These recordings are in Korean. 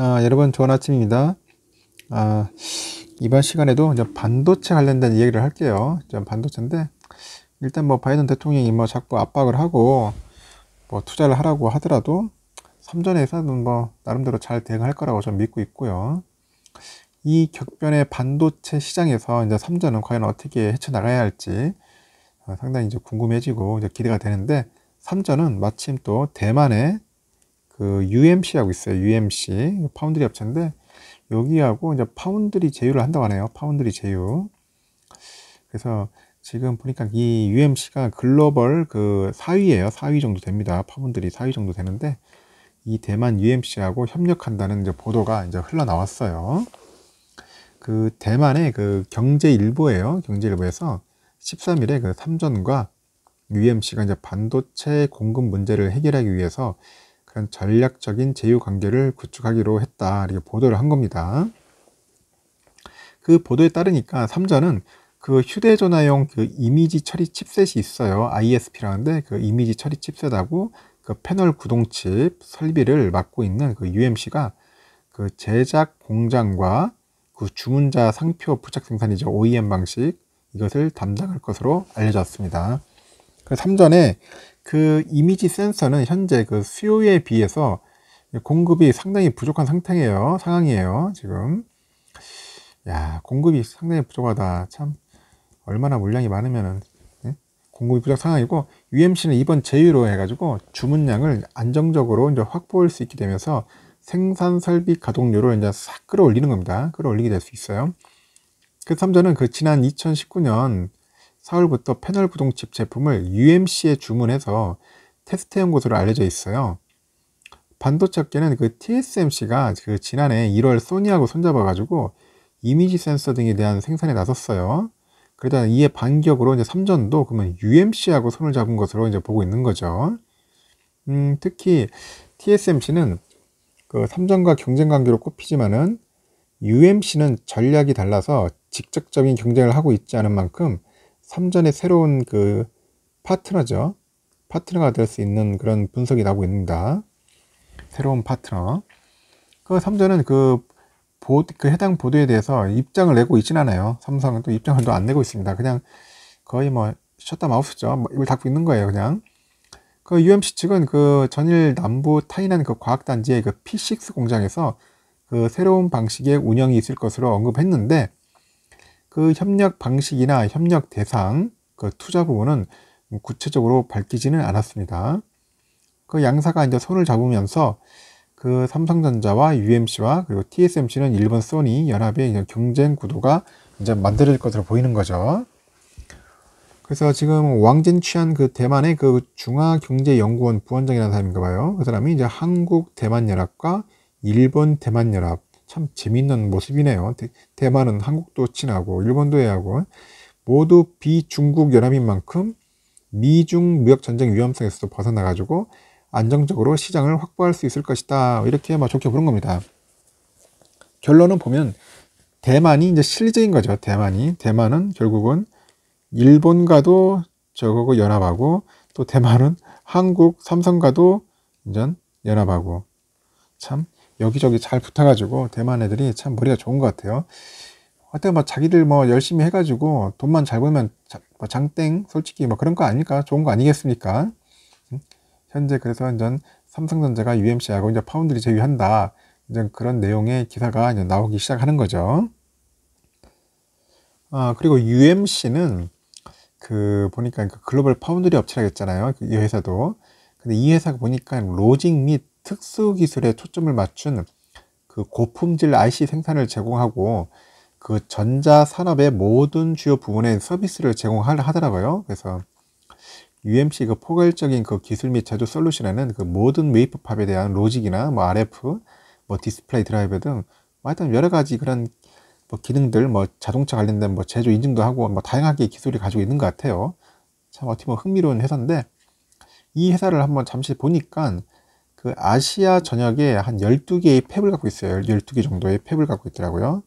아, 여러분 좋은 아침입니다. 아, 이번 시간에도 이제 반도체 관련된 얘기를 할게요. 좀 반도체인데 일단 뭐 바이든 대통령이 뭐 자꾸 압박을 하고 뭐 투자를 하라고 하더라도 삼전 에서는뭐 나름대로 잘 대응할 거라고 좀 믿고 있고요. 이 격변의 반도체 시장에서 이제 삼전은 과연 어떻게 헤쳐나가야 할지 어, 상당히 이제 궁금해지고 이제 기대가 되는데 삼전은 마침 또 대만의 그 UMC하고 있어요. UMC 파운드리 업체인데 여기하고 이제 파운드리 제휴를 한다고 하네요. 파운드리 제휴. 그래서 지금 보니까 이 UMC가 글로벌 그 4위예요. 4위 정도 됩니다. 파운드리 4위 정도 되는데 이 대만 UMC하고 협력한다는 이제 보도가 이제 흘러나왔어요. 그 대만의 그 경제일보예요. 경제일보에서 13일에 그 삼전과 UMC가 이제 반도체 공급 문제를 해결하기 위해서 그런 전략적인 제휴 관계를 구축하기로 했다. 이렇게 보도를 한 겁니다. 그 보도에 따르니까 삼전은 그 휴대전화용 그 이미지 처리 칩셋이 있어요. ISP라는데 그 이미지 처리 칩셋하고 그 패널 구동칩 설비를 맡고 있는 그 UMC가 그 제작 공장과 그 주문자 상표 부착 생산이죠. OEM 방식 이것을 담당할 것으로 알려졌습니다. 그 삼전에 그 이미지 센서는 현재 그 수요에 비해서 공급이 상당히 부족한 상태예요. 상황이에요. 지금. 야, 공급이 상당히 부족하다. 참, 얼마나 물량이 많으면은, 네? 공급이 부족 상황이고, UMC는 이번 제휴로 해가지고 주문량을 안정적으로 이제 확보할 수 있게 되면서 생산 설비 가동률을 이제 싹 끌어올리는 겁니다. 끌어올리게 될 수 있어요. 그 삼전은 그 지난 2019년 4월부터 패널 부동칩 제품을 UMC에 주문해서 테스트해온 것으로 알려져 있어요. 반도체 업계는 그 TSMC가 그 지난해 1월 소니하고 손잡아가지고 이미지 센서 등에 대한 생산에 나섰어요. 그러다 이에 반격으로 이제 삼전도 그러면 UMC하고 손을 잡은 것으로 이제 보고 있는 거죠. 음, 특히 TSMC는 그 삼전과 경쟁 관계로 꼽히지만은 UMC는 전략이 달라서 직접적인 경쟁을 하고 있지 않은 만큼 삼전의 새로운 그 파트너죠. 파트너가 될 수 있는 그런 분석이 나오고 있습니다. 새로운 파트너. 그 삼전은 그, 보, 그 해당 보도에 대해서 입장을 내고 있진 않아요. 삼성은 또 입장을 또 안 내고 있습니다. 그냥 거의 뭐 셧다 마우스죠. 뭐 입을 닫고 있는 거예요, 그냥. 그 UMC 측은 그 전일 남부 타이난 그 과학단지의 그 P6 공장에서 그 새로운 방식의 운영이 있을 것으로 언급했는데 그 협력 방식이나 협력 대상, 그 투자 부분은 뭐 구체적으로 밝히지는 않았습니다. 그 양사가 이제 손을 잡으면서 그 삼성전자와 UMC와 그리고 TSMC는 일본 소니 연합의 경쟁 구도가 이제 만들어질 것으로 보이는 거죠. 그래서 지금 왕진 취한 그 대만의 그 중화경제연구원 부원장이라는 사람인가 봐요. 그 사람이 이제 한국 대만 연합과 일본 대만 연합 참 재밌는 모습이네요. 대, 만은 한국도 친하고 일본도 해하고 모두 비중국 연합인 만큼 미중 무역 전쟁 위험성에서도 벗어나가지고 안정적으로 시장을 확보할 수 있을 것이다. 이렇게 막 좋게 보는 겁니다. 결론은 보면 대만이 이제 실리적인 거죠. 대만이 대만은 결국은 일본과도 적어고 연합하고 또 대만은 한국 삼성과도 이제 연합하고 참 여기저기 잘 붙어가지고 대만 애들이 참 머리가 좋은 것 같아요. 하여튼 뭐 자기들 뭐 열심히 해가지고 돈만 잘 벌면 뭐 장땡 솔직히 뭐 그런 거 아닐까 좋은 거 아니겠습니까? 현재 그래서 완전 삼성전자가 UMC하고 이제 파운드리 제휴한다 이제 그런 내용의 기사가 이제 나오기 시작하는 거죠. 아 그리고 UMC는 그 보니까 그 글로벌 파운드리 업체라고 했잖아요. 그 이 회사도. 근데 이 회사가 보니까 로직 및 특수 기술에 초점을 맞춘 그 고품질 IC 생산을 제공하고 그 전자 산업의 모든 주요 부문에 서비스를 제공하더라고요. 그래서 UMC 그 포괄적인 그 기술 및 제조 솔루션에는 그 모든 웨이프팝에 대한 로직이나 뭐 RF, 뭐 디스플레이 드라이브 등 뭐 하여튼 여러 가지 그런 뭐 기능들, 뭐 자동차 관련된 뭐 제조 인증도 하고 뭐 다양하게 기술이 가지고 있는 것 같아요. 참 어떻게 보면 흥미로운 회사인데 이 회사를 한번 잠시 보니까 그 아시아 전역에 한 12개의 팹을 갖고 있어요. 12개 정도의 팹을 갖고 있더라고요.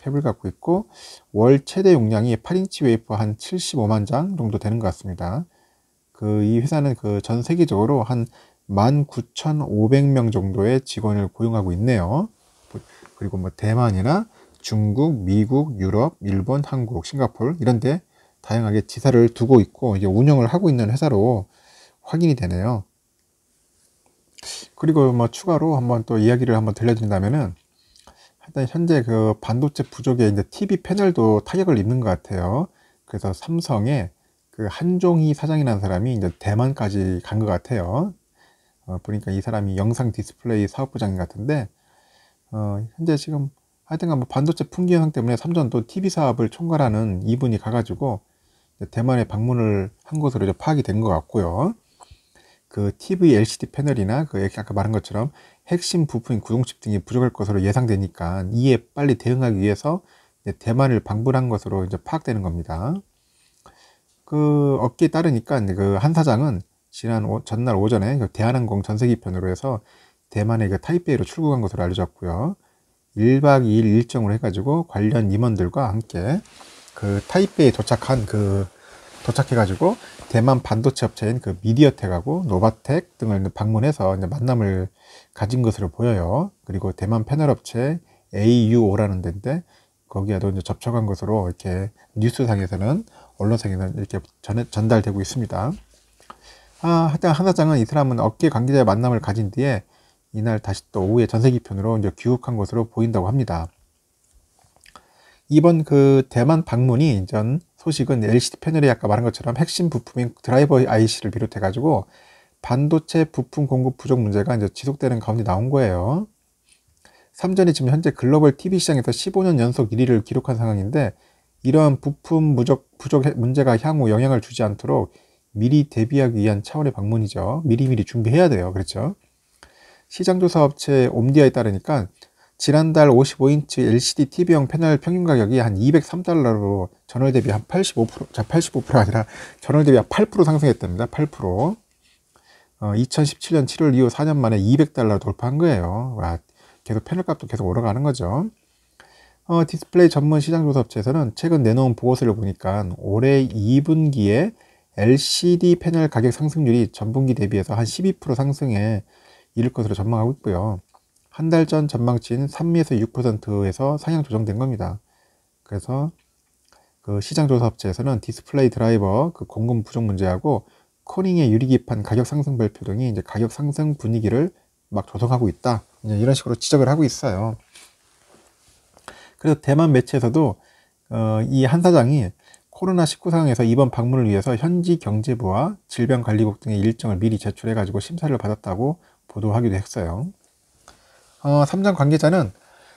팹을 갖고 있고 월 최대 용량이 8인치 웨이퍼 한 75만 장 정도 되는 것 같습니다. 그 이 회사는 그 전 세계적으로 한 19,500명 정도의 직원을 고용하고 있네요. 그리고 뭐 대만이나 중국, 미국, 유럽, 일본, 한국, 싱가폴 이런데 다양하게 지사를 두고 있고 이제 운영을 하고 있는 회사로 확인이 되네요. 그리고 뭐 추가로 한번 또 이야기를 한번 들려드린다면은 일단 현재 그 반도체 부족에 이제 TV 패널도 타격을 입는 것 같아요. 그래서 삼성의 그 한종희 사장이라는 사람이 이제 대만까지 간 것 같아요. 어, 보니까 이 사람이 영상 디스플레이 사업부장인 것 같은데 어, 현재 지금 하여튼간 뭐 반도체 품귀 현상 때문에 삼전도 TV 사업을 총괄하는 이분이 가가지고 대만에 방문을 한 것으로 파악이 된 것 같고요. 그 TV LCD 패널이나 그 아까 말한 것처럼 핵심 부품인 구동칩 등이 부족할 것으로 예상되니까 이에 빨리 대응하기 위해서 대만을 방불한 것으로 이제 파악되는 겁니다. 그 업계에 따르니까 그 한 사장은 지난 오, 전날 오전에 그 대한항공 전세기편으로 해서 대만의 그타이페이로 출국한 것으로 알려졌고요. 1박 2일 일정으로 해가지고 관련 임원들과 함께 그타이페이에 도착한 그 도착해가지고 대만 반도체 업체인 그 미디어텍하고 노바텍 등을 방문해서 이제 만남을 가진 것으로 보여요. 그리고 대만 패널 업체 AUO라는 데인데 거기에도 이제 접촉한 것으로 이렇게 뉴스상에서는 언론상에서는 이렇게 전, 전달되고 있습니다. 아, 하여튼 하나장은 이 사람은 업계 관계자의 만남을 가진 뒤에 이날 다시 또 오후에 전세기편으로 이제 귀국한 것으로 보인다고 합니다. 이번 그 대만 방문이 전 소식은 LCD 패널이 아까 말한 것처럼 핵심 부품인 드라이버 IC를 비롯해 가지고 반도체 부품 공급 부족 문제가 이제 지속되는 가운데 나온 거예요. 삼전이 지금 현재 글로벌 TV 시장에서 15년 연속 1위를 기록한 상황인데 이러한 부품 부족, 부족 문제가 향후 영향을 주지 않도록 미리 대비하기 위한 차원의 방문이죠. 미리미리 준비해야 돼요. 그렇죠? 시장조사업체 옴디아에 따르니까 지난달 55인치 LCD TV형 패널 평균 가격이 한 203달러로 전월 대비 한 85%, 자85% 아니라 전월 대비 한 8% 상승했답니다. 8%. 어, 2017년 7월 이후 4년 만에 200달러 돌파한 거예요. 와, 계속 패널 값도 계속 오르가는 거죠. 어, 디스플레이 전문 시장 조사 업체에서는 최근 내놓은 보고서를 보니까 올해 2분기에 LCD 패널 가격 상승률이 전분기 대비해서 한 12% 상승에 이를 것으로 전망하고 있고요. 한달전 전망치인 3에서 6%에서 상향 조정된 겁니다. 그래서 그 시장조사 업체에서는 디스플레이 드라이버 그 공급 부족 문제하고 코닝의 유리기판 가격 상승 발표 등이 이제 가격 상승 분위기를 막 조성하고 있다. 이제 이런 식으로 지적을 하고 있어요. 그래서 대만 매체에서도 어, 이 한 사장이 코로나19 상황에서 이번 방문을 위해서 현지 경제부와 질병관리국 등의 일정을 미리 제출해가지고 심사를 받았다고 보도하기도 했어요. 어, 삼장 관계자는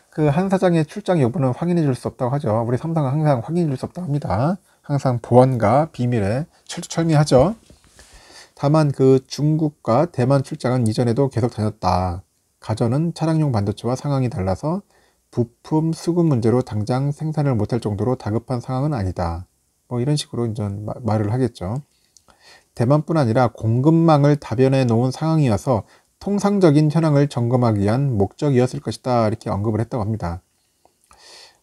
그 한 사장의 출장 여부는 확인해 줄 수 없다고 하죠. 우리 삼성은 항상 확인해 줄 수 없다고 합니다. 항상 보안과 비밀에 철두철미하죠. 다만 그 중국과 대만 출장은 이전에도 계속 다녔다. 가전은 차량용 반도체와 상황이 달라서 부품 수급 문제로 당장 생산을 못할 정도로 다급한 상황은 아니다. 뭐 이런 식으로 이제 말을 하겠죠. 대만뿐 아니라 공급망을 다변해 놓은 상황이어서 통상적인 현황을 점검하기 위한 목적이었을 것이다 이렇게 언급을 했다고 합니다.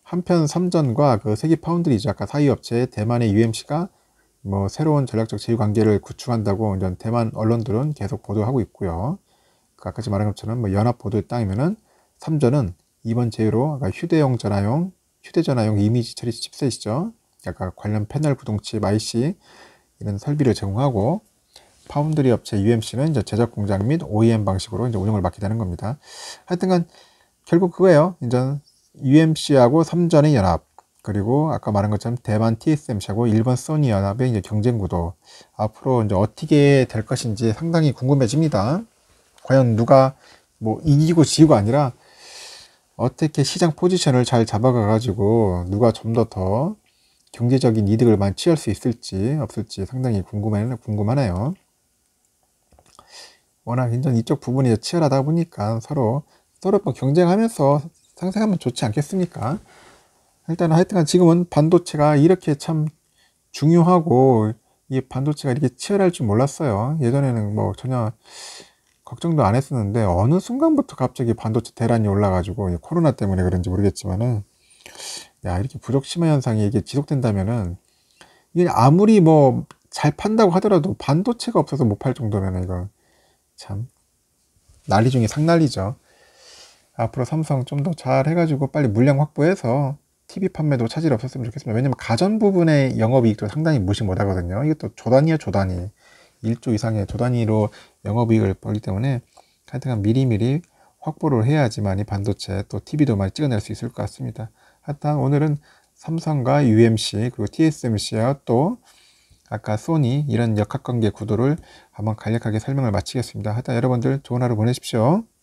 한편 삼전과 그 세계 파운드리즈 아까 사이 업체 대만의 UMC가 뭐 새로운 전략적 제휴 관계를 구축한다고 이제 대만 언론들은 계속 보도하고 있고요. 그 아까 말한 것처럼 뭐 연합 보도에 따르면은 삼전은 이번 제휴로 휴대용 전화용 휴대전화용 이미지 처리 칩셋이죠. 약간 관련 패널 구동칩 IC 이런 설비를 제공하고 파운드리 업체 UMC는 이제 제작 공장 및 OEM 방식으로 이제 운영을 맡게 되는 겁니다. 하여튼간 결국 그거예요. 이제 UMC하고 삼전의 연합 그리고 아까 말한 것처럼 대만 TSMC하고 일본 소니 연합의 이제 경쟁 구도 앞으로 이제 어떻게 될 것인지 상당히 궁금해집니다. 과연 누가 뭐 이기고 지고 아니라 어떻게 시장 포지션을 잘 잡아가가지고 누가 좀 더더 더 경제적인 이득을 많이 취할 수 있을지 없을지 상당히 궁금해, 궁금하네요. 워낙 인전 이쪽 부분이 치열하다 보니까 서로 서로 뭐 경쟁하면서 상생하면 좋지 않겠습니까? 일단 하여튼간 지금은 반도체가 이렇게 참 중요하고 이 반도체가 이렇게 치열할 줄 몰랐어요. 예전에는 뭐 전혀 걱정도 안 했었는데 어느 순간부터 갑자기 반도체 대란이 올라가지고 코로나 때문에 그런지 모르겠지만은 야 이렇게 부족 심화 현상이 이게 지속된다면은 이게 아무리 뭐 잘 판다고 하더라도 반도체가 없어서 못 팔 정도면 이거 참 난리 중에 상난리죠. 앞으로 삼성 좀 더 잘 해가지고 빨리 물량 확보해서 TV 판매도 차질 없었으면 좋겠습니다. 왜냐면 가전 부분의 영업이익도 상당히 무시 못하거든요. 이것도 조단위야 조단위. 1조 이상의 조단위로 영업이익을 벌기 때문에 하여튼간 미리미리 확보를 해야지만 이 반도체 또 TV도 많이 찍어낼 수 있을 것 같습니다. 하여튼 오늘은 삼성과 UMC 그리고 TSMC와 또 아까 소니 이런 역학관계 구도를 한번 간략하게 설명을 마치겠습니다. 하여튼 여러분들 좋은 하루 보내십시오.